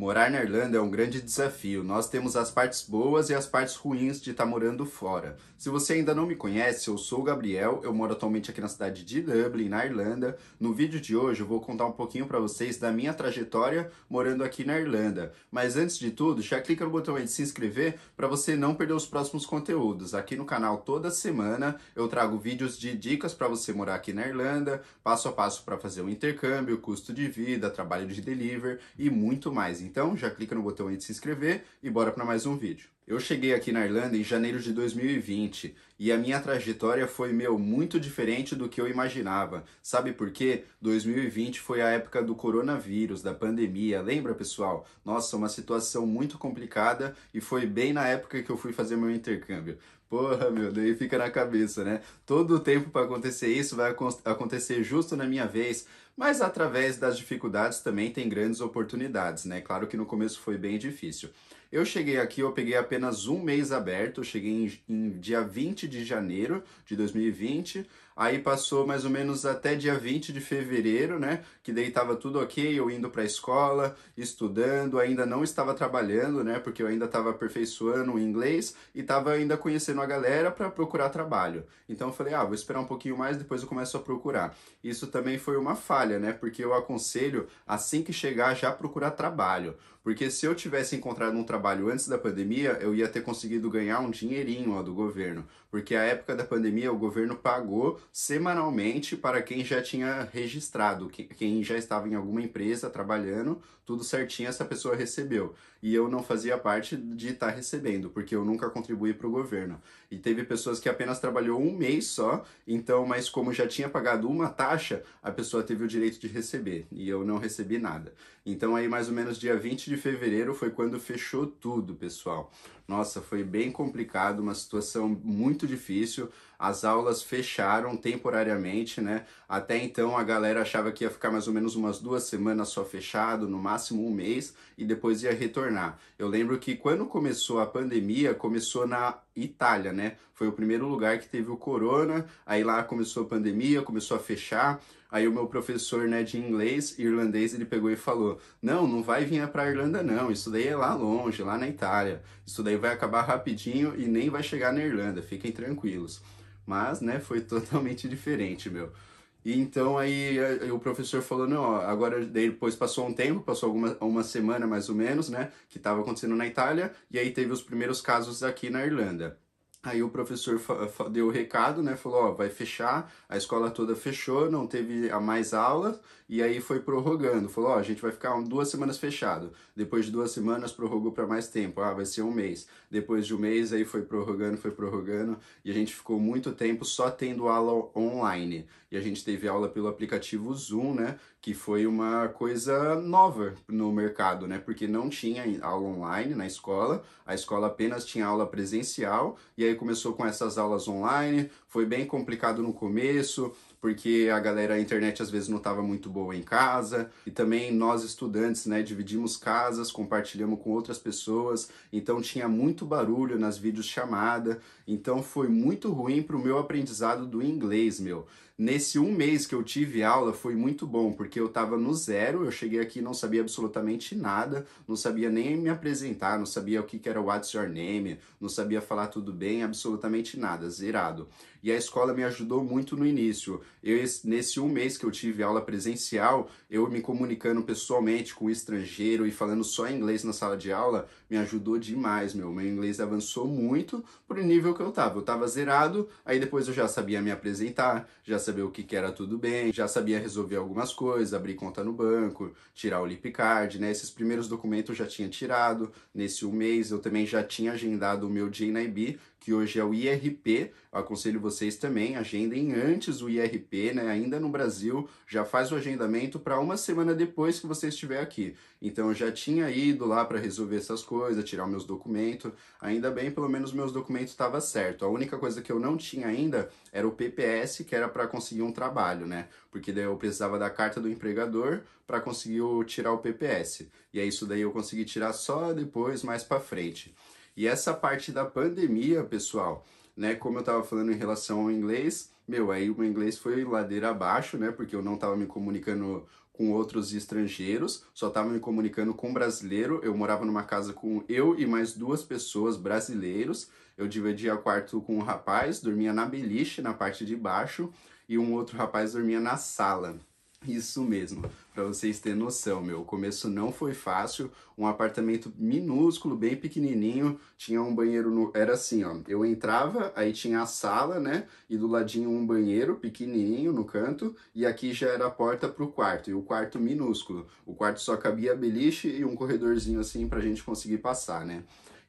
Morar na Irlanda é um grande desafio. Nós temos as partes boas e as partes ruins de estar tá morando fora. Se você ainda não me conhece, eu sou o Gabriel, eu moro atualmente aqui na cidade de Dublin, na Irlanda. No vídeo de hoje eu vou contar um pouquinho para vocês da minha trajetória morando aqui na Irlanda. Mas antes de tudo, já clica no botão aí de se inscrever para você não perder os próximos conteúdos. Aqui no canal toda semana eu trago vídeos de dicas para você morar aqui na Irlanda, passo a passo para fazer o um intercâmbio, custo de vida, trabalho de delivery e muito mais então, já clica no botão aí de se inscrever e bora para mais um vídeo. Eu cheguei aqui na Irlanda em janeiro de 2020 e a minha trajetória foi, meu, muito diferente do que eu imaginava. Sabe por quê? 2020 foi a época do coronavírus, da pandemia. Lembra, pessoal? Nossa, uma situação muito complicada e foi bem na época que eu fui fazer meu intercâmbio. Porra, meu, daí fica na cabeça, né? Todo o tempo para acontecer isso vai acontecer justo na minha vez. Mas através das dificuldades também tem grandes oportunidades, né? Claro que no começo foi bem difícil. Eu cheguei aqui, eu peguei apenas um mês aberto, eu cheguei em, em dia 20 de janeiro de 2020, Aí passou mais ou menos até dia 20 de fevereiro, né? Que daí tava tudo ok, eu indo pra escola, estudando, ainda não estava trabalhando, né? Porque eu ainda estava aperfeiçoando o inglês e tava ainda conhecendo a galera para procurar trabalho. Então eu falei, ah, vou esperar um pouquinho mais, depois eu começo a procurar. Isso também foi uma falha, né? Porque eu aconselho, assim que chegar, já procurar trabalho porque se eu tivesse encontrado um trabalho antes da pandemia, eu ia ter conseguido ganhar um dinheirinho ó, do governo. Porque a época da pandemia, o governo pagou semanalmente para quem já tinha registrado, quem já estava em alguma empresa trabalhando, tudo certinho essa pessoa recebeu. E eu não fazia parte de estar tá recebendo, porque eu nunca contribuí para o governo. E teve pessoas que apenas trabalhou um mês só, então, mas como já tinha pagado uma taxa, a pessoa teve o direito de receber. E eu não recebi nada. Então aí mais ou menos dia 20 de fevereiro foi quando fechou tudo, pessoal. Nossa, foi bem complicado, uma situação muito difícil. As aulas fecharam temporariamente, né? Até então a galera achava que ia ficar mais ou menos umas duas semanas só fechado, no máximo um mês, e depois ia retornar. Eu lembro que quando começou a pandemia, começou na Itália, né? Foi o primeiro lugar que teve o corona, aí lá começou a pandemia, começou a fechar. Aí o meu professor, né, de inglês irlandês, ele pegou e falou: "Não, não vai vir para Irlanda não, isso daí é lá longe, lá na Itália. Isso daí vai acabar rapidinho e nem vai chegar na Irlanda, fiquem tranquilos". Mas, né, foi totalmente diferente, meu. E então aí o professor falou, não, agora depois passou um tempo, passou alguma, uma semana mais ou menos, né, que estava acontecendo na Itália, e aí teve os primeiros casos aqui na Irlanda. Aí o professor deu o recado, né? Falou, ó, vai fechar, a escola toda fechou, não teve a mais aula, e aí foi prorrogando. Falou, ó, oh, a gente vai ficar duas semanas fechado. Depois de duas semanas, prorrogou para mais tempo. Ah, vai ser um mês. Depois de um mês, aí foi prorrogando, foi prorrogando. E a gente ficou muito tempo só tendo aula online. E a gente teve aula pelo aplicativo Zoom, né? Que foi uma coisa nova no mercado, né? Porque não tinha aula online na escola. A escola apenas tinha aula presencial. E aí começou com essas aulas online. Foi bem complicado no começo porque a galera, a internet às vezes não estava muito boa em casa, e também nós estudantes, né, dividimos casas, compartilhamos com outras pessoas, então tinha muito barulho nas videochamadas, então foi muito ruim para o meu aprendizado do inglês, meu. Nesse um mês que eu tive aula foi muito bom, porque eu estava no zero, eu cheguei aqui e não sabia absolutamente nada, não sabia nem me apresentar, não sabia o que, que era What's Your Name, não sabia falar tudo bem, absolutamente nada, zerado. E a escola me ajudou muito no início. Eu, nesse um mês que eu tive aula presencial, eu me comunicando pessoalmente com o estrangeiro e falando só inglês na sala de aula, me ajudou demais, meu. Meu inglês avançou muito pro nível que eu tava Eu tava zerado, aí depois eu já sabia me apresentar, já sabia saber o que, que era tudo bem, já sabia resolver algumas coisas, abrir conta no banco, tirar o Lip Card, né? Esses primeiros documentos eu já tinha tirado. Nesse um mês eu também já tinha agendado o meu JNIB, que hoje é o IRP. Eu aconselho vocês também, agendem antes o IRP, né? Ainda no Brasil, já faz o agendamento para uma semana depois que você estiver aqui. Então eu já tinha ido lá para resolver essas coisas, tirar meus documentos. Ainda bem, pelo menos meus documentos estavam certo. A única coisa que eu não tinha ainda era o PPS, que era para conseguir um trabalho, né? Porque daí eu precisava da carta do empregador para conseguir tirar o PPS. E é isso daí eu consegui tirar só depois, mais para frente. E essa parte da pandemia, pessoal, né, como eu estava falando em relação ao inglês, meu, aí o meu inglês foi ladeira abaixo, né, porque eu não estava me comunicando com outros estrangeiros, só estava me comunicando com brasileiro. Eu morava numa casa com eu e mais duas pessoas brasileiros. Eu dividia quarto com um rapaz, dormia na beliche, na parte de baixo, e um outro rapaz dormia na sala. Isso mesmo, para vocês terem noção, meu, o começo não foi fácil, um apartamento minúsculo, bem pequenininho, tinha um banheiro, no... era assim, ó, eu entrava, aí tinha a sala, né, e do ladinho um banheiro pequenininho no canto, e aqui já era a porta pro quarto, e o quarto minúsculo, o quarto só cabia beliche e um corredorzinho assim pra gente conseguir passar, né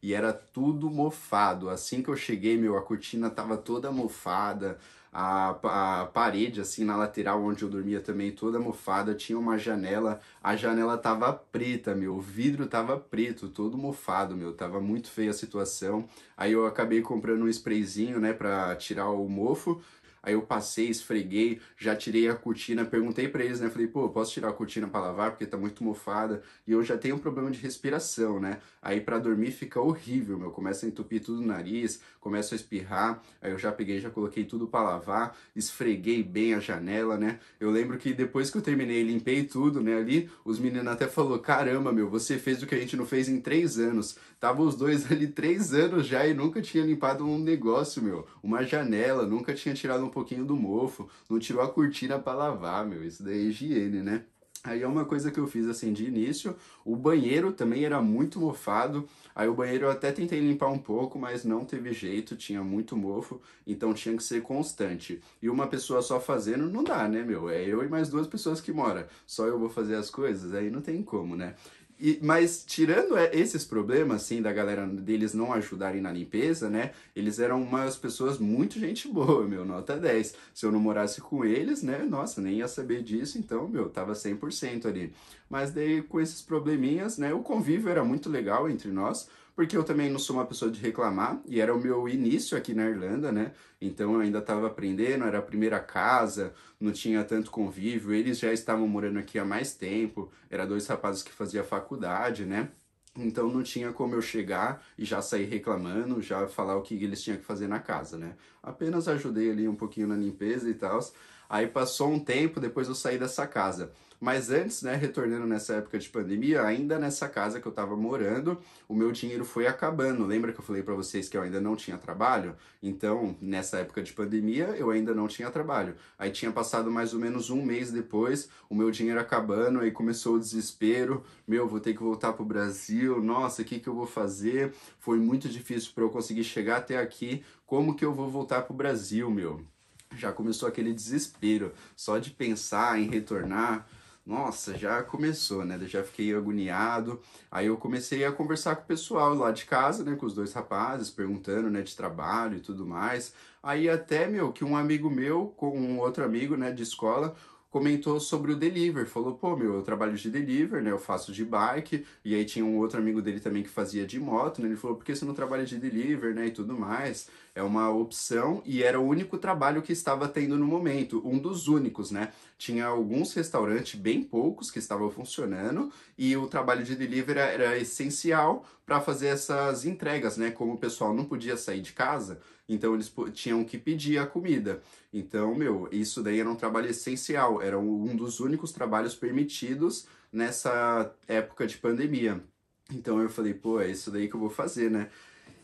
e era tudo mofado. Assim que eu cheguei, meu, a cortina tava toda mofada, a, a parede, assim, na lateral onde eu dormia também, toda mofada, tinha uma janela, a janela tava preta, meu, o vidro tava preto, todo mofado, meu, tava muito feia a situação. Aí eu acabei comprando um sprayzinho, né, pra tirar o mofo, Aí eu passei, esfreguei, já tirei a cortina, perguntei para eles, né? Falei, pô, posso tirar a cortina para lavar porque tá muito mofada e eu já tenho um problema de respiração, né? Aí para dormir fica horrível, meu, começa a entupir tudo o nariz, começa a espirrar. Aí eu já peguei, já coloquei tudo para lavar, esfreguei bem a janela, né? Eu lembro que depois que eu terminei, limpei tudo, né, ali, os meninos até falou: "Caramba, meu, você fez o que a gente não fez em três anos". Tava os dois ali três anos já e nunca tinha limpado um negócio, meu, uma janela, nunca tinha tirado um pouquinho do mofo, não tirou a cortina para lavar, meu. Isso daí é higiene, né? Aí é uma coisa que eu fiz assim de início. O banheiro também era muito mofado. Aí o banheiro eu até tentei limpar um pouco, mas não teve jeito, tinha muito mofo, então tinha que ser constante. E uma pessoa só fazendo não dá, né, meu? É eu e mais duas pessoas que moram. Só eu vou fazer as coisas, aí não tem como, né? E, mas tirando é, esses problemas, assim, da galera deles não ajudarem na limpeza, né? Eles eram umas pessoas muito gente boa, meu, nota 10. Se eu não morasse com eles, né? Nossa, nem ia saber disso, então, meu, tava 100% ali. Mas daí, com esses probleminhas, né? O convívio era muito legal entre nós, porque eu também não sou uma pessoa de reclamar, e era o meu início aqui na Irlanda, né? Então eu ainda estava aprendendo, era a primeira casa, não tinha tanto convívio, eles já estavam morando aqui há mais tempo, era dois rapazes que faziam faculdade, né? Então não tinha como eu chegar e já sair reclamando, já falar o que eles tinham que fazer na casa, né? Apenas ajudei ali um pouquinho na limpeza e tal. Aí passou um tempo, depois eu saí dessa casa. Mas antes, né, retornando nessa época de pandemia, ainda nessa casa que eu estava morando, o meu dinheiro foi acabando. Lembra que eu falei para vocês que eu ainda não tinha trabalho? Então, nessa época de pandemia, eu ainda não tinha trabalho. Aí tinha passado mais ou menos um mês depois, o meu dinheiro acabando, aí começou o desespero. Meu, vou ter que voltar pro Brasil. Nossa, o que, que eu vou fazer? Foi muito difícil para eu conseguir chegar até aqui. Como que eu vou voltar pro Brasil, meu? já começou aquele desespero, só de pensar em retornar. Nossa, já começou, né? já fiquei agoniado. Aí eu comecei a conversar com o pessoal lá de casa, né? Com os dois rapazes, perguntando, né? De trabalho e tudo mais. Aí até, meu, que um amigo meu com um outro amigo, né? De escola, comentou sobre o delivery, falou, pô, meu, eu trabalho de delivery, né, eu faço de bike, e aí tinha um outro amigo dele também que fazia de moto, né, ele falou, por que você não trabalha de delivery, né, e tudo mais? é uma opção e era o único trabalho que estava tendo no momento, um dos únicos, né? Tinha alguns restaurantes, bem poucos, que estavam funcionando e o trabalho de delivery era essencial para fazer essas entregas, né? Como o pessoal não podia sair de casa, então eles tinham que pedir a comida. Então, meu, isso daí era um trabalho essencial, era um dos únicos trabalhos permitidos nessa época de pandemia. Então eu falei, pô, é isso daí que eu vou fazer, né?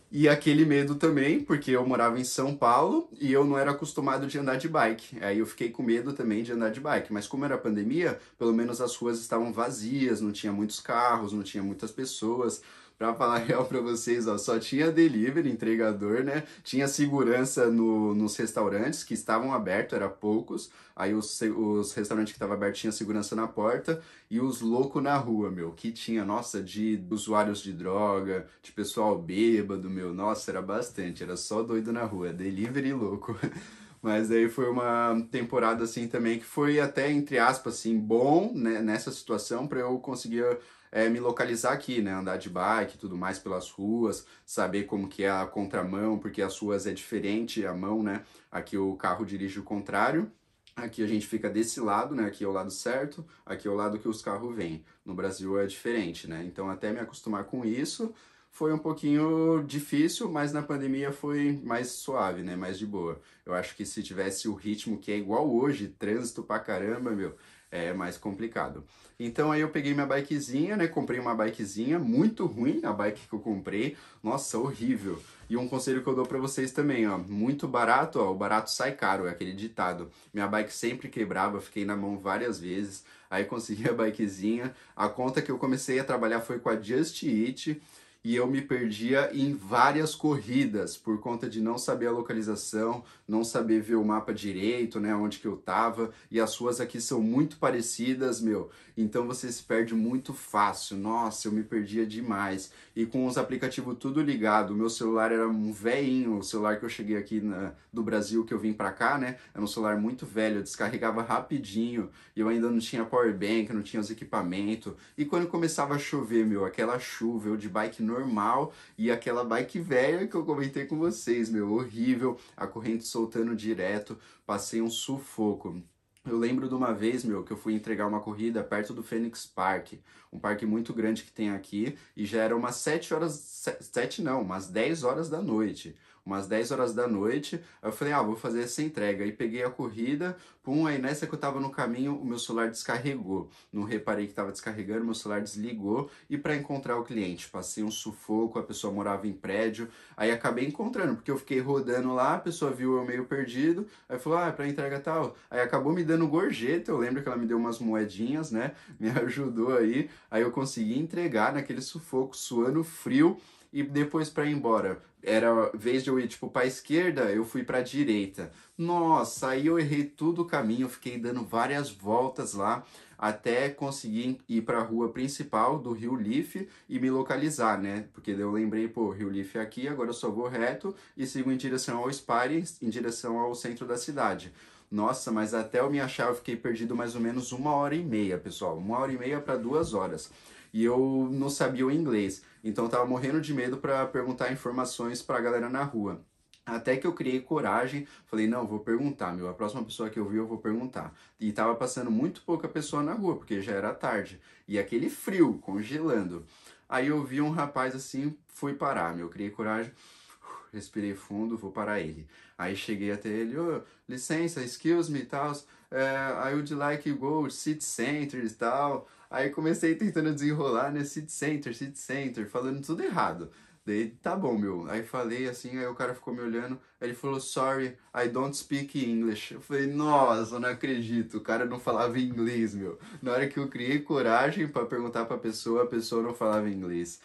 E aquele medo também, porque eu morava em São Paulo e eu não era acostumado de andar de bike. Aí eu fiquei com medo também de andar de bike. Mas como era pandemia, pelo menos as ruas estavam vazias, não tinha muitos carros, não tinha muitas pessoas para falar real para vocês, ó, só tinha delivery, entregador, né? Tinha segurança no, nos restaurantes que estavam abertos, era poucos. Aí os, os restaurantes que estavam abertos tinha segurança na porta e os loucos na rua, meu, que tinha, nossa, de usuários de droga, de pessoal bêbado, meu, nossa, era bastante, era só doido na rua, delivery louco. Mas aí foi uma temporada assim também que foi até entre aspas assim bom né, nessa situação para eu conseguir é, me localizar aqui, né? Andar de bike e tudo mais pelas ruas, saber como que é a contramão, porque as ruas é diferente, a mão, né? Aqui o carro dirige o contrário. Aqui a gente fica desse lado, né? Aqui é o lado certo, aqui é o lado que os carros vêm. No Brasil é diferente, né? Então até me acostumar com isso foi um pouquinho difícil, mas na pandemia foi mais suave, né? Mais de boa. Eu acho que se tivesse o ritmo que é igual hoje, trânsito pra caramba, meu, é mais complicado. Então aí eu peguei minha bikezinha, né? Comprei uma bikezinha, muito ruim a bike que eu comprei. Nossa, horrível. E um conselho que eu dou para vocês também, ó, muito barato, ó, o barato sai caro, é aquele ditado. Minha bike sempre quebrava, fiquei na mão várias vezes. Aí consegui a bikezinha. A conta que eu comecei a trabalhar foi com a Just Eat e eu me perdia em várias corridas por conta de não saber a localização, não saber ver o mapa direito, né, onde que eu tava, e as suas aqui são muito parecidas, meu. Então você se perde muito fácil. Nossa, eu me perdia demais. E com os aplicativos tudo ligado, o meu celular era um velhinho, o celular que eu cheguei aqui na, do Brasil que eu vim para cá, né? Era um celular muito velho, eu descarregava rapidinho, e eu ainda não tinha power bank, não tinha os equipamentos. E quando começava a chover, meu, aquela chuva, eu de bike normal normal e aquela bike velha que eu comentei com vocês, meu, horrível, a corrente soltando direto, passei um sufoco. Eu lembro de uma vez, meu, que eu fui entregar uma corrida perto do Phoenix Park, um parque muito grande que tem aqui, e já era umas 7 horas, 7 não, umas 10 horas da noite umas 10 horas da noite. eu falei, ah, vou fazer essa entrega. Aí peguei a corrida, pum, aí nessa que eu tava no caminho, o meu celular descarregou. Não reparei que tava descarregando, meu celular desligou. E para encontrar o cliente, passei um sufoco, a pessoa morava em prédio. Aí acabei encontrando, porque eu fiquei rodando lá, a pessoa viu eu meio perdido. Aí falou, ah, é pra entrega tal. Aí acabou me dando gorjeta, eu lembro que ela me deu umas moedinhas, né? Me ajudou aí. Aí eu consegui entregar naquele sufoco, suando frio e depois para ir embora. Era, vez de eu ir tipo para esquerda, eu fui para direita. Nossa, aí eu errei todo o caminho, fiquei dando várias voltas lá até conseguir ir para a rua principal do Rio Leaf e me localizar, né? Porque eu lembrei, pô, Rio Leaf é aqui, agora eu só vou reto e sigo em direção ao Spire, em direção ao centro da cidade. Nossa, mas até eu me achar, eu fiquei perdido mais ou menos uma hora e meia, pessoal. Uma hora e meia para duas horas e eu não sabia o inglês. Então eu tava morrendo de medo para perguntar informações para a galera na rua. Até que eu criei coragem, falei, não, vou perguntar, meu, a próxima pessoa que eu vi eu vou perguntar. E tava passando muito pouca pessoa na rua, porque já era tarde. E aquele frio, congelando. Aí eu vi um rapaz assim, fui parar, meu, criei coragem, uh, respirei fundo, vou parar ele. Aí cheguei até ele, oh, licença, excuse me, tal, uh, é, I would like é to go, city center e tal. Aí comecei tentando desenrolar, né? City Center, City Center, falando tudo errado. Daí, tá bom, meu. Aí falei assim, aí o cara ficou me olhando, aí ele falou, sorry, I don't speak English. Eu falei, nossa, não acredito, o cara não falava inglês, meu. Na hora que eu criei coragem para perguntar pra pessoa, a pessoa não falava inglês.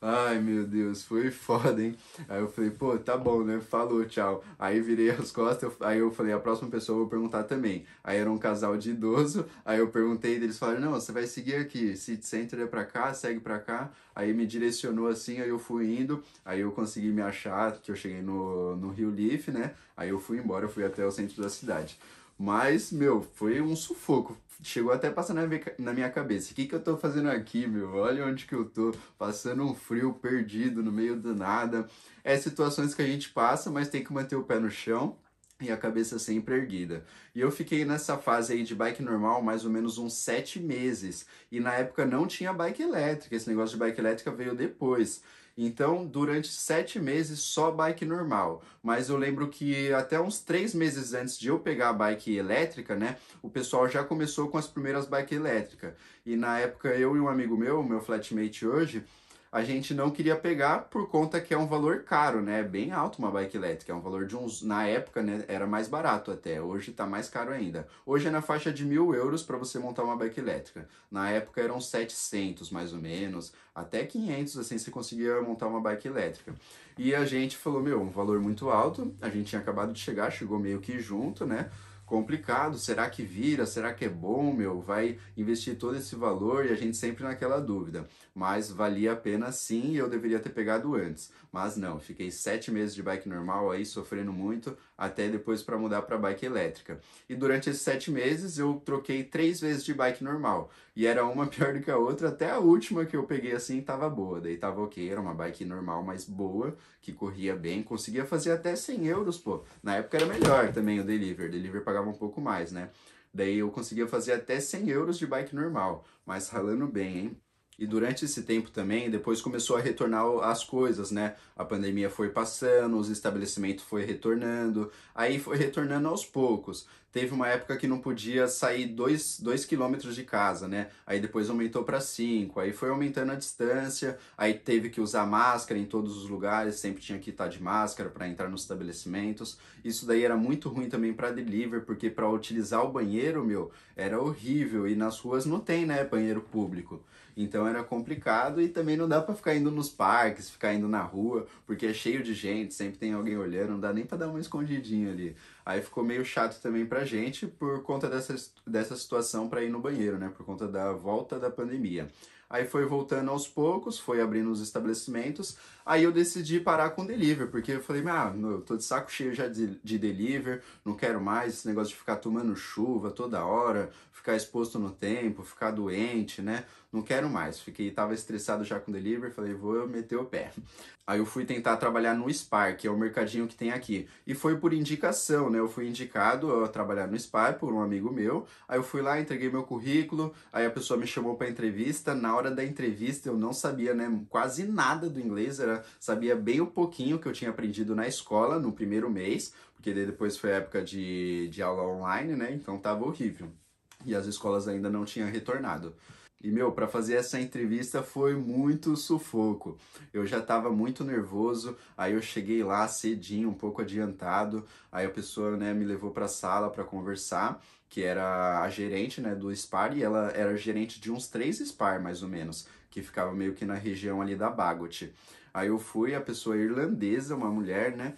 Ai meu Deus, foi foda, hein? Aí eu falei, pô, tá bom, né? Falou, tchau. Aí virei as costas, eu, aí eu falei, a próxima pessoa eu vou perguntar também. Aí era um casal de idoso, aí eu perguntei, eles falaram, não, você vai seguir aqui, City Center é pra cá, segue pra cá. Aí me direcionou assim, aí eu fui indo, aí eu consegui me achar, que eu cheguei no, no Rio Leaf, né? Aí eu fui embora, eu fui até o centro da cidade. Mas, meu, foi um sufoco. Chegou até passar na minha cabeça. O que, que eu tô fazendo aqui, meu? Olha onde que eu tô. Passando um frio perdido no meio do nada. É situações que a gente passa, mas tem que manter o pé no chão e a cabeça sempre erguida. E eu fiquei nessa fase aí de bike normal mais ou menos uns sete meses. E na época não tinha bike elétrica, esse negócio de bike elétrica veio depois. Então, durante sete meses, só bike normal. Mas eu lembro que até uns três meses antes de eu pegar a bike elétrica, né? O pessoal já começou com as primeiras bikes elétricas. E na época, eu e um amigo meu, meu flatmate hoje, a gente não queria pegar por conta que é um valor caro, né? É bem alto uma bike elétrica, é um valor de uns. Na época, né? Era mais barato até, hoje tá mais caro ainda. Hoje é na faixa de mil euros para você montar uma bike elétrica. Na época eram 700 mais ou menos, até 500 assim você conseguia montar uma bike elétrica. E a gente falou, meu, um valor muito alto, a gente tinha acabado de chegar, chegou meio que junto, né? complicado, será que vira, será que é bom, meu, vai investir todo esse valor e a gente sempre naquela dúvida, mas valia a pena sim e eu deveria ter pegado antes, mas não, fiquei sete meses de bike normal aí sofrendo muito até depois para mudar para bike elétrica e durante esses sete meses eu troquei três vezes de bike normal, e era uma pior do que a outra, até a última que eu peguei assim tava boa. Daí tava ok, era uma bike normal, mas boa, que corria bem, conseguia fazer até 100 euros, pô. Na época era melhor também o Deliver, Deliver pagava um pouco mais, né? Daí eu conseguia fazer até 100 euros de bike normal, mas ralando bem, hein? E durante esse tempo também, depois começou a retornar as coisas, né? A pandemia foi passando, os estabelecimentos foi retornando, aí foi retornando aos poucos. Teve uma época que não podia sair dois, dois quilômetros de casa, né? Aí depois aumentou para cinco, aí foi aumentando a distância, aí teve que usar máscara em todos os lugares, sempre tinha que estar tá de máscara para entrar nos estabelecimentos. Isso daí era muito ruim também para delivery, porque para utilizar o banheiro, meu, era horrível e nas ruas não tem, né, banheiro público. Então era complicado e também não dá para ficar indo nos parques, ficar indo na rua, porque é cheio de gente, sempre tem alguém olhando, não dá nem para dar uma escondidinha ali. Aí ficou meio chato também pra gente por conta dessa, dessa situação para ir no banheiro, né? Por conta da volta da pandemia. Aí foi voltando aos poucos, foi abrindo os estabelecimentos. Aí eu decidi parar com o delivery, porque eu falei, ah, eu tô de saco cheio já de, de delivery, não quero mais esse negócio de ficar tomando chuva toda hora, ficar exposto no tempo, ficar doente, né? não quero mais. Fiquei, tava estressado já com o delivery, falei, vou meter o pé. Aí eu fui tentar trabalhar no Spar, que é o mercadinho que tem aqui. E foi por indicação, né? Eu fui indicado a trabalhar no Spar por um amigo meu. Aí eu fui lá, entreguei meu currículo, aí a pessoa me chamou para entrevista. Na hora da entrevista eu não sabia, né, quase nada do inglês, era sabia bem o pouquinho que eu tinha aprendido na escola no primeiro mês, porque depois foi época de, de aula online, né? Então tava horrível. E as escolas ainda não tinham retornado. E meu, para fazer essa entrevista foi muito sufoco. Eu já estava muito nervoso, aí eu cheguei lá cedinho, um pouco adiantado. Aí a pessoa, né, me levou para a sala para conversar, que era a gerente, né, do SPAR e ela era gerente de uns três SPAR mais ou menos, que ficava meio que na região ali da Bagot. Aí eu fui, a pessoa é irlandesa, uma mulher, né?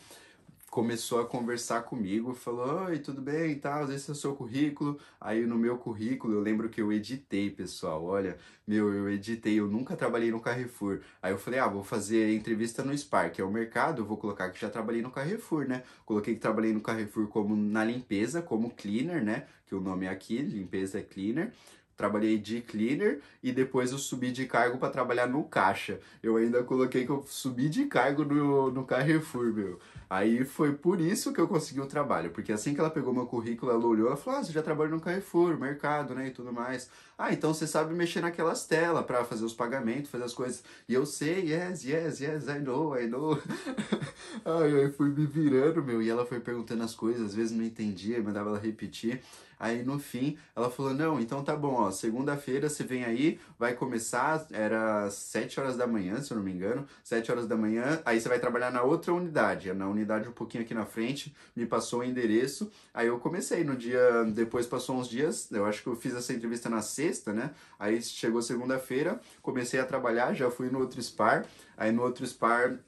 começou a conversar comigo, falou: Oi, tudo bem? Tal, esse é o seu currículo. Aí no meu currículo, eu lembro que eu editei, pessoal. Olha, meu, eu editei, eu nunca trabalhei no Carrefour. Aí eu falei: Ah, vou fazer entrevista no Spark, é o mercado, vou colocar que já trabalhei no Carrefour, né? Coloquei que trabalhei no Carrefour como na limpeza, como cleaner, né? Que o nome é aqui, limpeza é cleaner trabalhei de cleaner e depois eu subi de cargo para trabalhar no caixa. Eu ainda coloquei que eu subi de cargo no, no Carrefour, meu. Aí foi por isso que eu consegui o trabalho, porque assim que ela pegou meu currículo, ela olhou, e falou: "Ah, você já trabalha no Carrefour, mercado, né, e tudo mais. Ah, então você sabe mexer naquelas telas para fazer os pagamentos, fazer as coisas". E eu sei, yes, yes, yes, I know, I know. Ai, aí fui me virando, meu, e ela foi perguntando as coisas, às vezes não entendia, mandava ela repetir. Aí no fim ela falou: não, então tá bom, ó, segunda-feira você vem aí, vai começar, era 7 horas da manhã, se eu não me engano, 7 horas da manhã, aí você vai trabalhar na outra unidade, na unidade um pouquinho aqui na frente, me passou o endereço, aí eu comecei no dia, depois passou uns dias, eu acho que eu fiz essa entrevista na sexta, né? Aí chegou segunda-feira, comecei a trabalhar, já fui no outro SPAR, aí no outro SPAR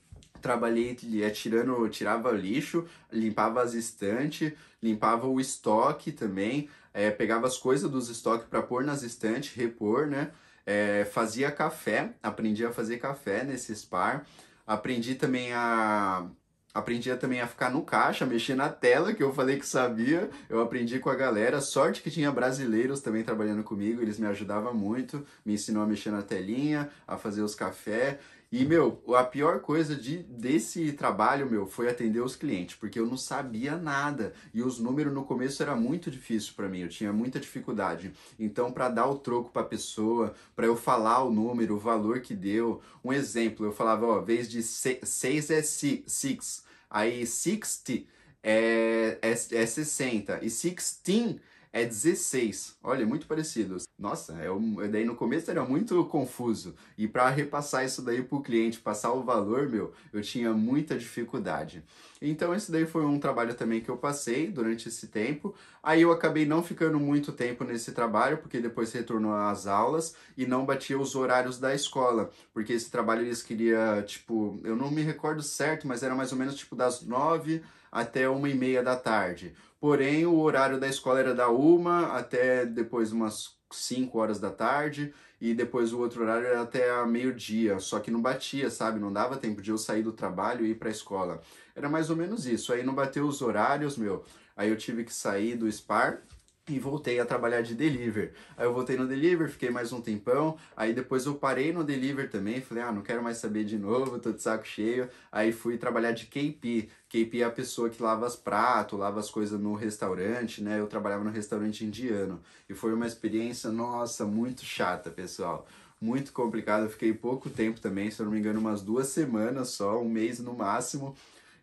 trabalhei é, tirando, tirava lixo, limpava as estantes, limpava o estoque também, é, pegava as coisas dos estoques para pôr nas estantes, repor, né? É, fazia café, aprendi a fazer café nesse SPAR, aprendi também a aprendi também a ficar no caixa, mexer na tela, que eu falei que sabia. Eu aprendi com a galera. Sorte que tinha brasileiros também trabalhando comigo, eles me ajudavam muito, me ensinou a mexer na telinha, a fazer os cafés. E, meu, a pior coisa de, desse trabalho, meu, foi atender os clientes, porque eu não sabia nada. E os números no começo era muito difícil para mim, eu tinha muita dificuldade. Então, para dar o troco para a pessoa, para eu falar o número, o valor que deu. Um exemplo, eu falava, ó, vez de 6 é 6, aí 60 é, é, é 60, e 16 é 16. Olha, é muito parecido. Nossa, eu, é é daí no começo era muito confuso. E para repassar isso daí para o cliente, passar o valor, meu, eu tinha muita dificuldade. Então esse daí foi um trabalho também que eu passei durante esse tempo. Aí eu acabei não ficando muito tempo nesse trabalho, porque depois retornou às aulas e não batia os horários da escola, porque esse trabalho eles queria, tipo, eu não me recordo certo, mas era mais ou menos tipo das nove 9 até uma e meia da tarde. Porém, o horário da escola era da uma até depois umas 5 horas da tarde e depois o outro horário era até meio-dia, só que não batia, sabe? Não dava tempo de eu sair do trabalho e ir para a escola. Era mais ou menos isso. Aí não bateu os horários, meu. Aí eu tive que sair do SPAR e voltei a trabalhar de deliver. Aí eu voltei no deliver, fiquei mais um tempão, aí depois eu parei no deliver também, falei, ah, não quero mais saber de novo, tô de saco cheio. Aí fui trabalhar de KP. KP é a pessoa que lava as pratos, lava as coisas no restaurante, né? Eu trabalhava no restaurante indiano. E foi uma experiência, nossa, muito chata, pessoal muito complicado. Eu fiquei pouco tempo também, se eu não me engano, umas duas semanas só, um mês no máximo,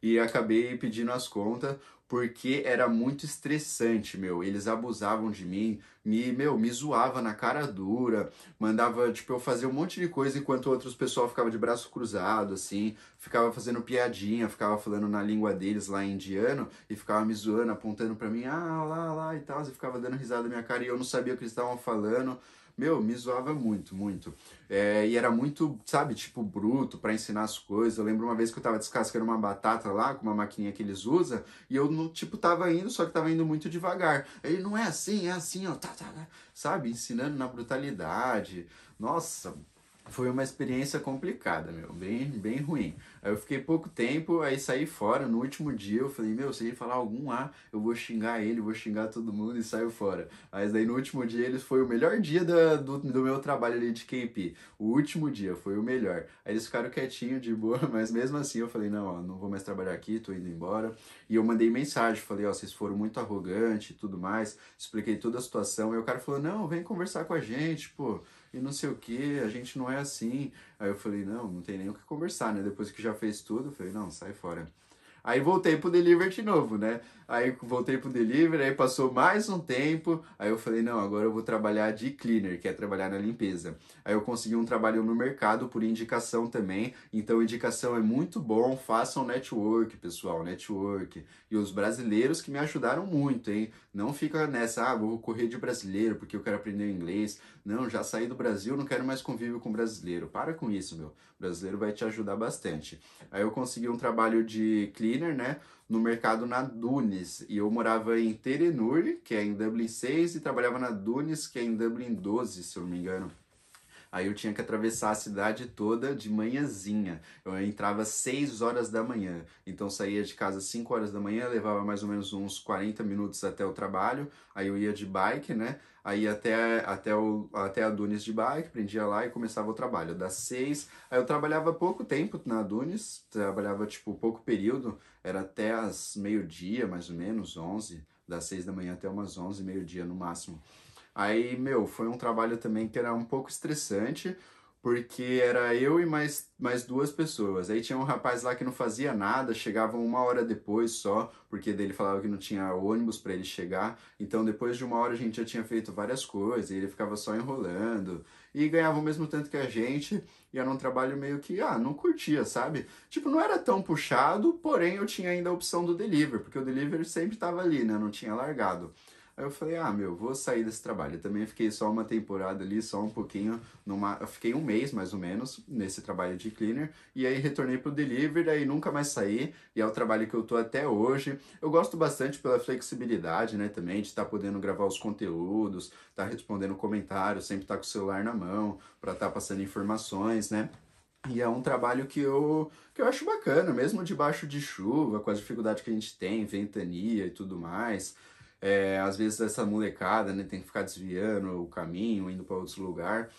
e acabei pedindo as contas porque era muito estressante, meu. Eles abusavam de mim, me, meu, me zoava na cara dura, mandava, tipo, eu fazer um monte de coisa enquanto outros pessoal ficava de braço cruzado, assim, ficava fazendo piadinha, ficava falando na língua deles lá em indiano e ficava me zoando, apontando para mim, ah, lá, lá e tal, e ficava dando risada na minha cara e eu não sabia o que eles estavam falando meu, me zoava muito, muito. É, e era muito, sabe, tipo, bruto para ensinar as coisas. Eu lembro uma vez que eu tava descascando uma batata lá, com uma maquininha que eles usam, e eu, não, tipo, tava indo, só que tava indo muito devagar. Ele não é assim, é assim, ó, tá, tá, tá, sabe, ensinando na brutalidade. Nossa, foi uma experiência complicada, meu, bem, bem ruim. Aí eu fiquei pouco tempo, aí saí fora. No último dia eu falei, meu, se ele falar algum a eu vou xingar ele, vou xingar todo mundo e saio fora. Mas daí no último dia eles foi o melhor dia da, do, do meu trabalho ali de KP. O último dia foi o melhor. Aí eles ficaram quietinho, de boa, mas mesmo assim eu falei, não, ó, não vou mais trabalhar aqui, tô indo embora. E eu mandei mensagem, falei, ó, vocês foram muito arrogantes e tudo mais, expliquei toda a situação. E o cara falou, não, vem conversar com a gente, pô e não sei o que, a gente não é assim. Aí eu falei, não, não tem nem o que conversar, né? Depois que já fez tudo, eu falei, não, sai fora. Aí voltei pro delivery de novo, né? Aí voltei pro delivery, aí passou mais um tempo, aí eu falei, não, agora eu vou trabalhar de cleaner, que é trabalhar na limpeza. Aí eu consegui um trabalho no mercado por indicação também, então indicação é muito bom, façam network, pessoal, network. E os brasileiros que me ajudaram muito, hein? Não fica nessa, ah, vou correr de brasileiro porque eu quero aprender inglês. Não, já saí do Brasil, não quero mais convívio com brasileiro. Para com isso, meu brasileiro vai te ajudar bastante. Aí eu consegui um trabalho de cleaner, né? No mercado na Dunes. E eu morava em Terenur, que é em Dublin 6, e trabalhava na Dunes, que é em Dublin 12, se eu não me engano. Aí eu tinha que atravessar a cidade toda de manhãzinha. Eu entrava às 6 horas da manhã. Então saía de casa às 5 horas da manhã, levava mais ou menos uns 40 minutos até o trabalho. Aí eu ia de bike, né? Aí até, até, o, até a Dunes de bike, prendia lá e começava o trabalho. Das 6. Aí eu trabalhava pouco tempo na Dunes, trabalhava tipo pouco período, era até às meio-dia, mais ou menos, 11, das 6 da manhã até umas 11, meio-dia no máximo. Aí, meu, foi um trabalho também que era um pouco estressante, porque era eu e mais, mais duas pessoas. Aí tinha um rapaz lá que não fazia nada, chegava uma hora depois só, porque dele falava que não tinha ônibus para ele chegar. Então depois de uma hora a gente já tinha feito várias coisas, e ele ficava só enrolando. E ganhava o mesmo tanto que a gente, e era um trabalho meio que, ah, não curtia, sabe? Tipo, não era tão puxado, porém eu tinha ainda a opção do delivery, porque o delivery sempre estava ali, né? Não tinha largado. Aí eu falei, ah, meu, vou sair desse trabalho. Eu também fiquei só uma temporada ali, só um pouquinho, numa, eu fiquei um mês mais ou menos nesse trabalho de cleaner, e aí retornei pro delivery, aí nunca mais saí, e é o trabalho que eu tô até hoje. Eu gosto bastante pela flexibilidade, né, também, de estar tá podendo gravar os conteúdos, tá respondendo comentários, sempre tá com o celular na mão, para estar tá passando informações, né. E é um trabalho que eu, que eu acho bacana, mesmo debaixo de chuva, com a dificuldade que a gente tem, ventania e tudo mais. É, às vezes essa molecada né, tem que ficar desviando o caminho, indo para outro lugar.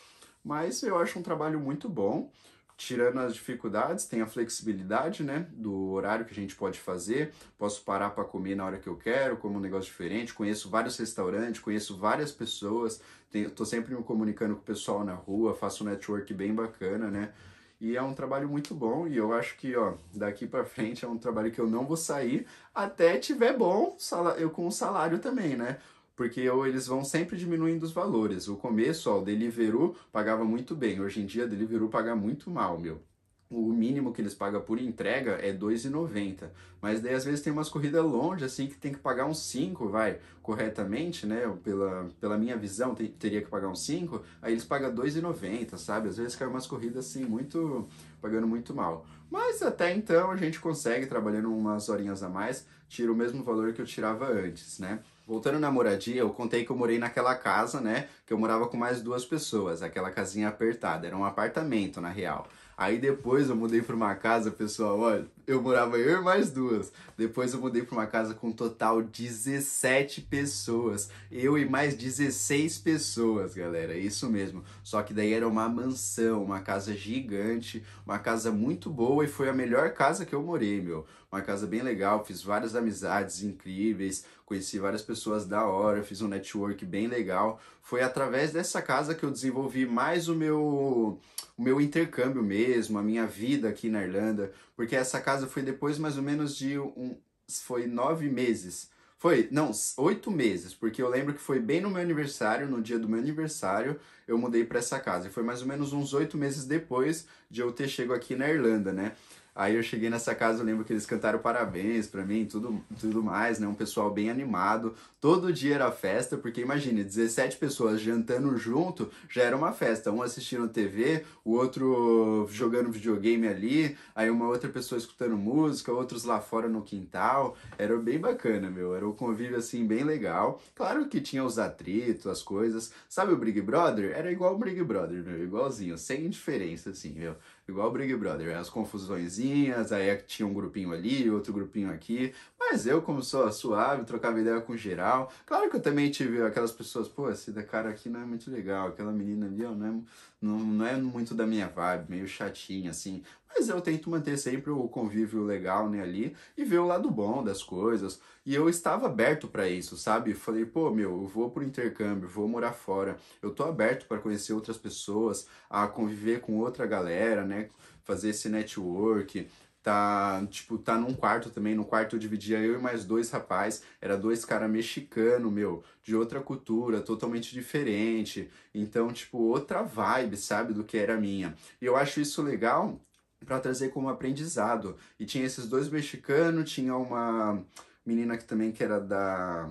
Mas eu acho um trabalho muito bom, tirando as dificuldades, tem a flexibilidade né, do horário que a gente pode fazer. Posso parar para comer na hora que eu quero, como um negócio diferente. Conheço vários restaurantes, conheço várias pessoas, estou sempre me comunicando com o pessoal na rua, faço um network bem bacana, né? E é um trabalho muito bom e eu acho que, ó, daqui para frente é um trabalho que eu não vou sair até tiver bom eu com o salário também, né? Porque eu, eles vão sempre diminuindo os valores. O começo, ó, o Deliveroo pagava muito bem. Hoje em dia, Deliveroo paga muito mal, meu o mínimo que eles pagam por entrega é 2,90. Mas daí às vezes tem umas corridas longe, assim, que tem que pagar uns 5, vai, corretamente, né? Pela, pela minha visão, te, teria que pagar uns 5, aí eles pagam 2,90, sabe? Às vezes cai umas corridas assim, muito. pagando muito mal. Mas até então a gente consegue, trabalhando umas horinhas a mais, tira o mesmo valor que eu tirava antes, né? Voltando na moradia, eu contei que eu morei naquela casa, né? Que eu morava com mais duas pessoas, aquela casinha apertada, era um apartamento na real. Aí depois eu mudei para uma casa, pessoal, olha, eu morava eu e mais duas. Depois eu mudei para uma casa com um total 17 pessoas. Eu e mais 16 pessoas, galera. É isso mesmo. Só que daí era uma mansão, uma casa gigante, uma casa muito boa e foi a melhor casa que eu morei, meu uma casa bem legal, fiz várias amizades incríveis, conheci várias pessoas da hora, fiz um network bem legal. Foi através dessa casa que eu desenvolvi mais o meu o meu intercâmbio mesmo, a minha vida aqui na Irlanda, porque essa casa foi depois mais ou menos de um foi nove meses foi, não, oito meses, porque eu lembro que foi bem no meu aniversário, no dia do meu aniversário, eu mudei para essa casa. E foi mais ou menos uns oito meses depois de eu ter chego aqui na Irlanda, né? Aí eu cheguei nessa casa, eu lembro que eles cantaram parabéns para mim, tudo, tudo mais, né? Um pessoal bem animado, Todo dia era festa, porque imagine, 17 pessoas jantando junto já era uma festa. Um assistindo TV, o outro jogando videogame ali, aí uma outra pessoa escutando música, outros lá fora no quintal. Era bem bacana, meu. Era um convívio assim bem legal. Claro que tinha os atritos, as coisas. Sabe o Big Brother? Era igual o Big Brother, meu. Igualzinho, sem diferença, assim, meu. Igual o Big Brother. As confusõezinhas, aí tinha um grupinho ali, outro grupinho aqui, mas eu, como sou suave, trocava ideia com geral. Claro que eu também tive aquelas pessoas, pô, esse cara aqui não é muito legal, aquela menina ali ó, não, é, não, não é muito da minha vibe, meio chatinha, assim. Mas eu tento manter sempre o convívio legal, né, ali, e ver o lado bom das coisas. E eu estava aberto para isso, sabe? Falei, pô, meu, eu vou pro intercâmbio, vou morar fora. Eu tô aberto para conhecer outras pessoas, a conviver com outra galera, né? Fazer esse network, tá, tipo, tá num quarto também, no quarto eu dividia eu e mais dois rapazes era dois cara mexicano, meu, de outra cultura, totalmente diferente. Então, tipo, outra vibe, sabe, do que era minha. E eu acho isso legal para trazer como aprendizado. E tinha esses dois mexicanos, tinha uma menina que também que era da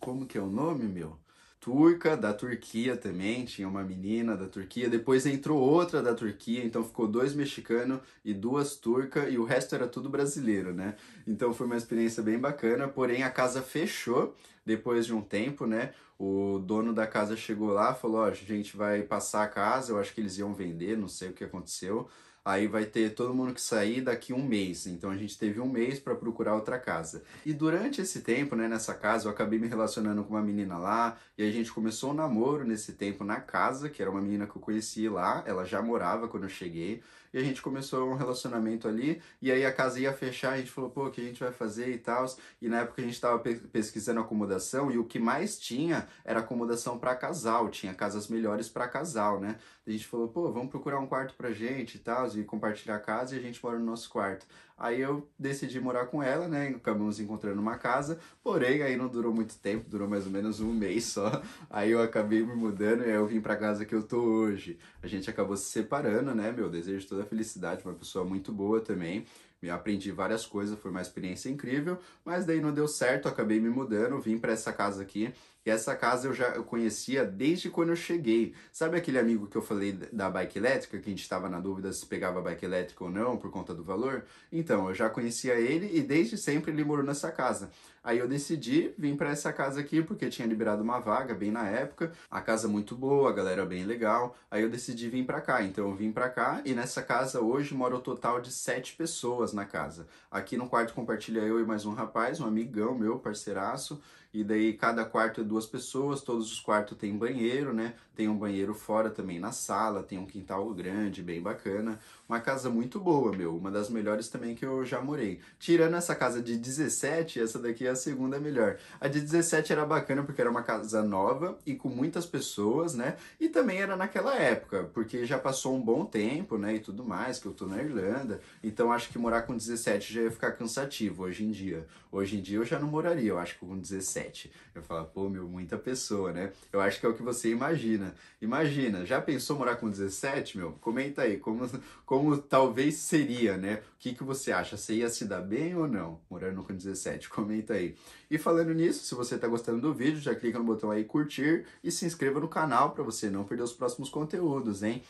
como que é o nome, meu? turca, da Turquia também, tinha uma menina da Turquia, depois entrou outra da Turquia, então ficou dois mexicanos e duas turcas, e o resto era tudo brasileiro, né? Então foi uma experiência bem bacana, porém a casa fechou depois de um tempo, né? O dono da casa chegou lá, falou, ó, oh, a gente vai passar a casa, eu acho que eles iam vender, não sei o que aconteceu, Aí vai ter todo mundo que sair daqui um mês. Então a gente teve um mês para procurar outra casa. E durante esse tempo, né, nessa casa, eu acabei me relacionando com uma menina lá e a gente começou um namoro nesse tempo na casa, que era uma menina que eu conheci lá. Ela já morava quando eu cheguei e a gente começou um relacionamento ali, e aí a casa ia fechar, a gente falou, pô, o que a gente vai fazer e tal, e na época a gente estava pe pesquisando acomodação, e o que mais tinha era acomodação para casal, tinha casas melhores para casal, né? A gente falou, pô, vamos procurar um quarto pra gente e tal, e compartilhar a casa, e a gente mora no nosso quarto. Aí eu decidi morar com ela, né? Acabamos encontrando uma casa, porém aí não durou muito tempo, durou mais ou menos um mês só. Aí eu acabei me mudando e aí eu vim pra casa que eu tô hoje. A gente acabou se separando, né? Meu, desejo toda a felicidade, uma pessoa muito boa também. Me aprendi várias coisas, foi uma experiência incrível, mas daí não deu certo, acabei me mudando, vim para essa casa aqui que essa casa eu já eu conhecia desde quando eu cheguei. Sabe aquele amigo que eu falei da bike elétrica, que a gente estava na dúvida se pegava bike elétrica ou não por conta do valor? Então, eu já conhecia ele e desde sempre ele morou nessa casa. Aí eu decidi vir para essa casa aqui porque tinha liberado uma vaga bem na época. A casa é muito boa, a galera é bem legal. Aí eu decidi vir para cá. Então eu vim para cá e nessa casa hoje mora o total de sete pessoas na casa. Aqui no quarto compartilha eu e mais um rapaz, um amigão meu, parceiraço. E daí cada quarto é duas pessoas, todos os quartos tem banheiro, né? Tem um banheiro fora também na sala, tem um quintal grande, bem bacana. Uma casa muito boa, meu. Uma das melhores também que eu já morei. Tirando essa casa de 17, essa daqui é a segunda melhor. A de 17 era bacana porque era uma casa nova e com muitas pessoas, né? E também era naquela época, porque já passou um bom tempo, né? E tudo mais, que eu tô na Irlanda. Então acho que morar com 17 já ia ficar cansativo hoje em dia. Hoje em dia eu já não moraria, eu acho que com 17. Eu falo, pô, meu, muita pessoa, né? Eu acho que é o que você imagina. Imagina, já pensou morar com 17, meu? Comenta aí, como, como como talvez seria, né? O que, que você acha? Você ia se dar bem ou não morando com 17? Comenta aí. E falando nisso, se você está gostando do vídeo, já clica no botão aí curtir e se inscreva no canal para você não perder os próximos conteúdos, hein?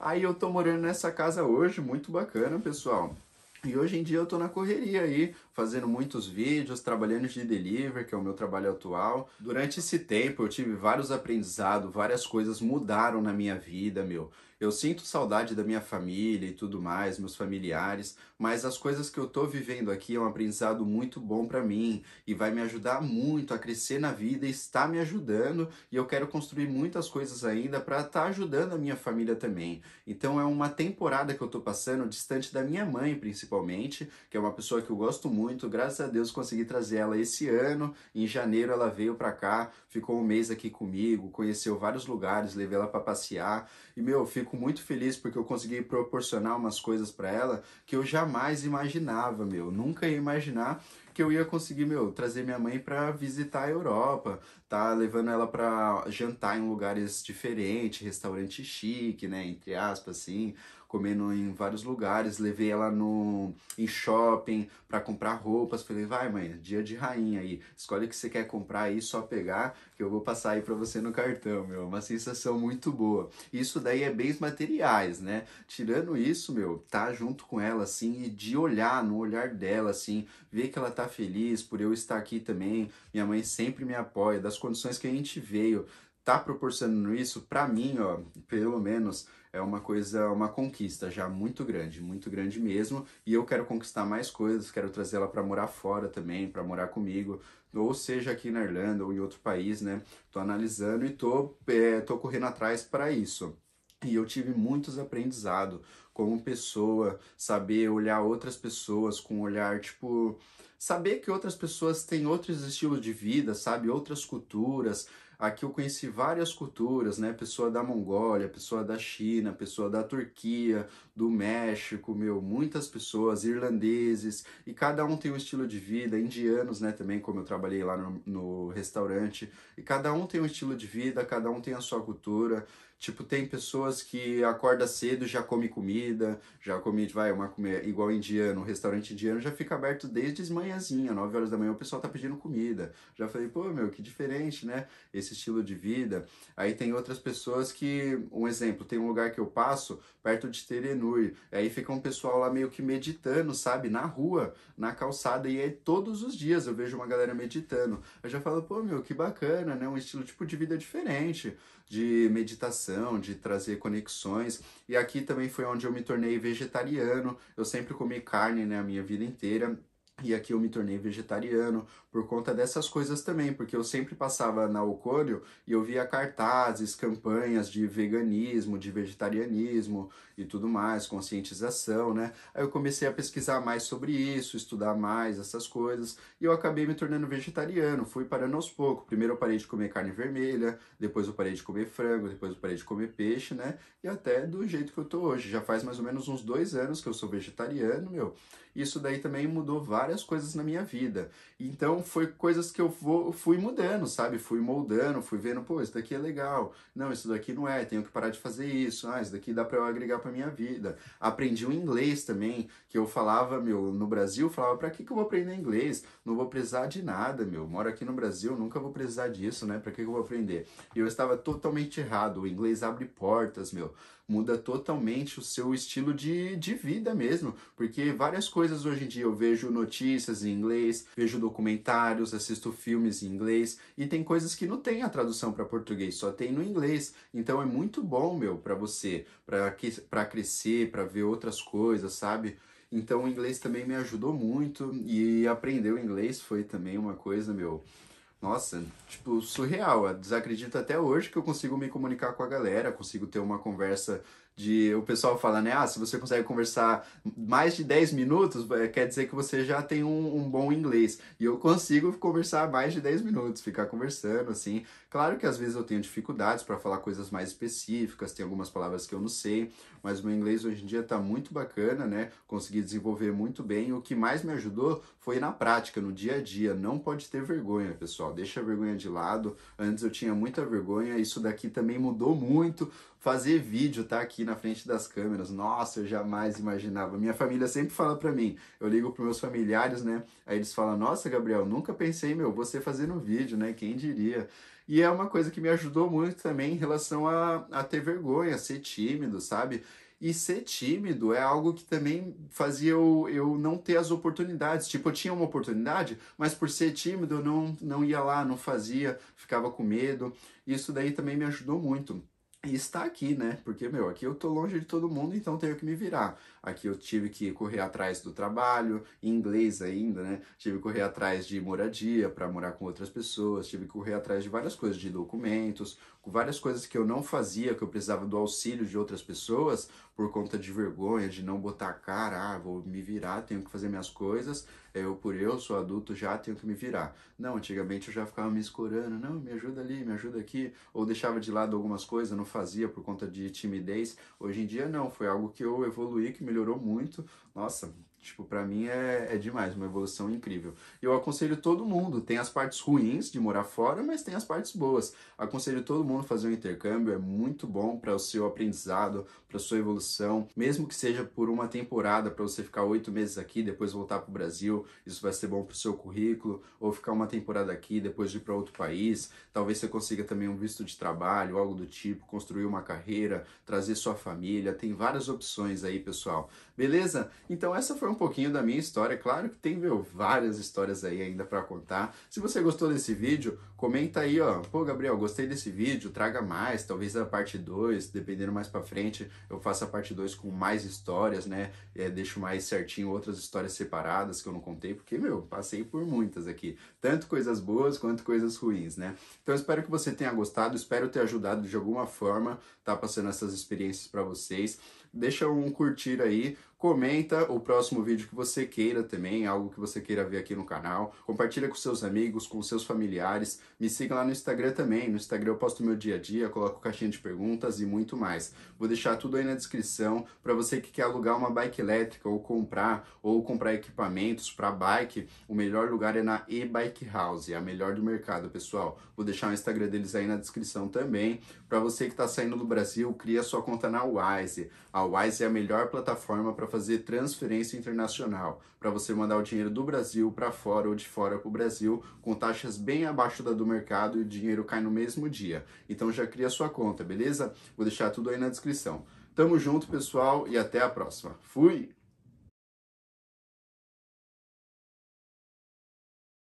Aí eu tô morando nessa casa hoje, muito bacana, pessoal. E hoje em dia eu tô na correria aí, fazendo muitos vídeos, trabalhando de delivery, que é o meu trabalho atual. Durante esse tempo eu tive vários aprendizados, várias coisas mudaram na minha vida, meu. Eu sinto saudade da minha família e tudo mais, meus familiares, mas as coisas que eu tô vivendo aqui é um aprendizado muito bom para mim e vai me ajudar muito a crescer na vida, está me ajudando e eu quero construir muitas coisas ainda para estar tá ajudando a minha família também. Então é uma temporada que eu tô passando distante da minha mãe, principalmente, que é uma pessoa que eu gosto muito muito, graças a Deus consegui trazer ela esse ano. Em janeiro ela veio para cá, ficou um mês aqui comigo, conheceu vários lugares, levei ela para passear. E meu, fico muito feliz porque eu consegui proporcionar umas coisas para ela que eu jamais imaginava, meu. Nunca ia imaginar que eu ia conseguir, meu, trazer minha mãe para visitar a Europa, tá levando ela para jantar em lugares diferentes, restaurante chique, né, entre aspas assim, comendo em vários lugares, levei ela no em shopping para comprar roupas, falei, vai mãe, dia de rainha aí, escolhe o que você quer comprar aí, só pegar que eu vou passar aí para você no cartão, meu, uma sensação muito boa. Isso daí é bens materiais, né? Tirando isso, meu, tá junto com ela assim e de olhar no olhar dela assim, ver que ela tá feliz por eu estar aqui também. Minha mãe sempre me apoia das condições que a gente veio tá proporcionando isso para mim, ó, pelo menos é uma coisa, uma conquista já muito grande, muito grande mesmo. E eu quero conquistar mais coisas, quero trazer ela para morar fora também, para morar comigo, ou seja aqui na Irlanda ou em outro país, né? Tô analisando e tô, é, tô correndo atrás para isso. E eu tive muitos aprendizados como pessoa, saber olhar outras pessoas com um olhar, tipo, saber que outras pessoas têm outros estilos de vida, sabe? Outras culturas, Aqui eu conheci várias culturas, né? Pessoa da Mongólia, pessoa da China, pessoa da Turquia, do México, meu, muitas pessoas, irlandeses, e cada um tem um estilo de vida, indianos, né? Também, como eu trabalhei lá no, no restaurante, e cada um tem um estilo de vida, cada um tem a sua cultura. Tipo, tem pessoas que acorda cedo, já come comida, já come, vai, uma comer igual indiano, o restaurante indiano já fica aberto desde manhãzinha, 9 horas da manhã, o pessoal tá pedindo comida. Já falei, pô, meu, que diferente, né? Esse esse estilo de vida. Aí tem outras pessoas que, um exemplo, tem um lugar que eu passo perto de Terenui, aí fica um pessoal lá meio que meditando, sabe, na rua, na calçada, e aí todos os dias eu vejo uma galera meditando. Eu já falo, pô, meu, que bacana, né? Um estilo tipo de vida diferente, de meditação, de trazer conexões. E aqui também foi onde eu me tornei vegetariano. Eu sempre comi carne, né, a minha vida inteira. E aqui eu me tornei vegetariano por conta dessas coisas também, porque eu sempre passava na Ocônio e eu via cartazes, campanhas de veganismo, de vegetarianismo, e tudo mais, conscientização, né? Aí eu comecei a pesquisar mais sobre isso, estudar mais essas coisas, e eu acabei me tornando vegetariano, fui parando aos poucos. Primeiro eu parei de comer carne vermelha, depois eu parei de comer frango, depois eu parei de comer peixe, né? E até do jeito que eu tô hoje. Já faz mais ou menos uns dois anos que eu sou vegetariano, meu. Isso daí também mudou várias coisas na minha vida. Então foi coisas que eu vou, fui mudando, sabe? Fui moldando, fui vendo, pô, isso daqui é legal. Não, isso daqui não é, tenho que parar de fazer isso. Ah, isso daqui dá para eu agregar pra a minha vida. Aprendi o inglês também, que eu falava, meu, no Brasil, falava, para que, que eu vou aprender inglês? Não vou precisar de nada, meu. Moro aqui no Brasil, nunca vou precisar disso, né? Para que, que eu vou aprender? E eu estava totalmente errado. O inglês abre portas, meu muda totalmente o seu estilo de, de vida mesmo. Porque várias coisas hoje em dia eu vejo notícias em inglês, vejo documentários, assisto filmes em inglês, e tem coisas que não tem a tradução para português, só tem no inglês. Então é muito bom, meu, para você, para crescer, para ver outras coisas, sabe? Então o inglês também me ajudou muito e aprender o inglês foi também uma coisa, meu, nossa, tipo, surreal. Desacredito até hoje que eu consigo me comunicar com a galera, consigo ter uma conversa de. O pessoal fala, né? Ah, se você consegue conversar mais de 10 minutos, eh, quer dizer que você já tem um, um bom inglês. E eu consigo conversar mais de 10 minutos, ficar conversando, assim. Claro que às vezes eu tenho dificuldades para falar coisas mais específicas, tem algumas palavras que eu não sei, mas meu inglês hoje em dia está muito bacana, né? Consegui desenvolver muito bem. O que mais me ajudou foi na prática, no dia a dia. Não pode ter vergonha, pessoal pessoal, deixa a vergonha de lado. Antes eu tinha muita vergonha, isso daqui também mudou muito. Fazer vídeo tá aqui na frente das câmeras. Nossa, eu jamais imaginava. Minha família sempre fala para mim. Eu ligo para meus familiares, né? Aí eles falam: "Nossa, Gabriel, nunca pensei, meu, você fazendo vídeo, né? Quem diria?" E é uma coisa que me ajudou muito também em relação a, a ter vergonha, ser tímido, sabe? E ser tímido é algo que também fazia eu, eu não ter as oportunidades. Tipo, eu tinha uma oportunidade, mas por ser tímido eu não, não ia lá, não fazia, ficava com medo. Isso daí também me ajudou muito e está aqui, né? Porque, meu, aqui eu tô longe de todo mundo, então tenho que me virar. Aqui eu tive que correr atrás do trabalho, em inglês ainda, né? Tive que correr atrás de moradia para morar com outras pessoas, tive que correr atrás de várias coisas, de documentos, várias coisas que eu não fazia, que eu precisava do auxílio de outras pessoas por conta de vergonha, de não botar a cara, ah, vou me virar, tenho que fazer minhas coisas, eu por eu sou adulto já tenho que me virar. Não, antigamente eu já ficava me escorando, não, me ajuda ali, me ajuda aqui, ou deixava de lado algumas coisas, não fazia por conta de timidez. Hoje em dia não, foi algo que eu evoluí, que me melhorou muito. Nossa, tipo, para mim é, é demais, uma evolução incrível. Eu aconselho todo mundo, tem as partes ruins de morar fora, mas tem as partes boas. Aconselho todo mundo fazer um intercâmbio, é muito bom para o seu aprendizado, para sua evolução, mesmo que seja por uma temporada para você ficar oito meses aqui, depois voltar para o Brasil, isso vai ser bom para o seu currículo, ou ficar uma temporada aqui, depois ir para outro país, talvez você consiga também um visto de trabalho, algo do tipo, construir uma carreira, trazer sua família, tem várias opções aí, pessoal. Beleza? Então essa foi um pouquinho da minha história, claro que tem meu, várias histórias aí ainda para contar. Se você gostou desse vídeo, comenta aí, ó, pô, Gabriel, gostei desse vídeo, traga mais, talvez a parte 2, dependendo mais para frente, eu faço a parte 2 com mais histórias, né? É, deixo mais certinho outras histórias separadas que eu não contei, porque, meu, passei por muitas aqui. Tanto coisas boas quanto coisas ruins, né? Então espero que você tenha gostado, espero ter ajudado de alguma forma, tá passando essas experiências para vocês deixa um curtir aí, comenta o próximo vídeo que você queira também, algo que você queira ver aqui no canal, compartilha com seus amigos, com seus familiares, me siga lá no Instagram também, no Instagram eu posto meu dia a dia, coloco caixinha de perguntas e muito mais. Vou deixar tudo aí na descrição para você que quer alugar uma bike elétrica ou comprar ou comprar equipamentos para bike, o melhor lugar é na e-bike house, é a melhor do mercado, pessoal. Vou deixar o Instagram deles aí na descrição também. Para você que está saindo do Brasil, cria sua conta na Wise. A Wise é a melhor plataforma para fazer transferência internacional, para você mandar o dinheiro do Brasil para fora ou de fora para o Brasil, com taxas bem abaixo da do mercado e o dinheiro cai no mesmo dia. Então já cria sua conta, beleza? Vou deixar tudo aí na descrição. Tamo junto, pessoal, e até a próxima. Fui!